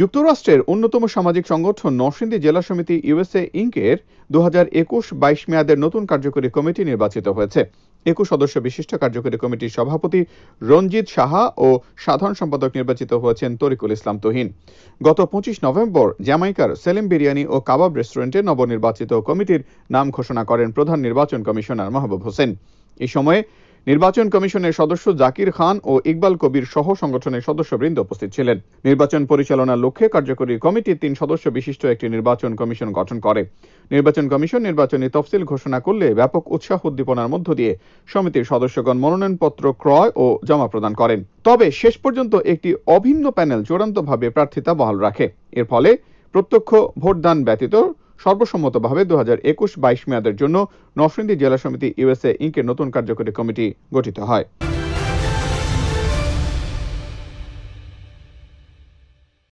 যুক্তরাষ্ট্রের অন্যতম সামাজিক সংগঠন নরসিংদী জেলা সমিতি ইউএসএ ইঙ্কের দু হাজার একুশ বাইশ মেয়াদের নতুন কার্যকরী কমিটি নির্বাচিত হয়েছে একুশ সদস্য বিশিষ্ট কার্যকরী কমিটির সভাপতি রঞ্জিত সাহা ও সাধারণ সম্পাদক নির্বাচিত হয়েছেন তরিকুল ইসলাম তহিন গত পঁচিশ নভেম্বর জ্যামাইকার সেলিম বিরিয়ানি ও কাবাব রেস্টুরেন্টে নবনির্বাচিত কমিটির নাম ঘোষণা করেন প্রধান নির্বাচন কমিশনার মাহবুব হোসেন এই সময়ে নির্বাচন কমিশনের সদস্য জাকির খান ও ইকবাল কবির সহ সংগঠনের সদস্যবৃন্দ উপস্থিত ছিলেন নির্বাচন পরিচালনার লক্ষ্যে কার্যকরী কমিটি তিন সদস্য বিশিষ্ট একটি নির্বাচন কমিশন গঠন করে নির্বাচন কমিশন নির্বাচনী তফসিল ঘোষণা করলে ব্যাপক উৎসাহ উদ্দীপনার মধ্য দিয়ে সমিতির সদস্যগণ মনোনয়নপত্র ক্রয় ও জমা প্রদান করেন তবে শেষ পর্যন্ত একটি অভিন্ন প্যানেল চূড়ান্তভাবে প্রার্থিতা বহাল রাখে এর ফলে প্রত্যক্ষ ভোটদান ব্যতীত সর্বসম্মতভাবে দু হাজার একুশ বাইশ মেয়াদের জন্য নরসিংদী জেলা সমিতি ইউএসএ ইঙ্কের নতুন কার্যকরী কমিটি গঠিত হয়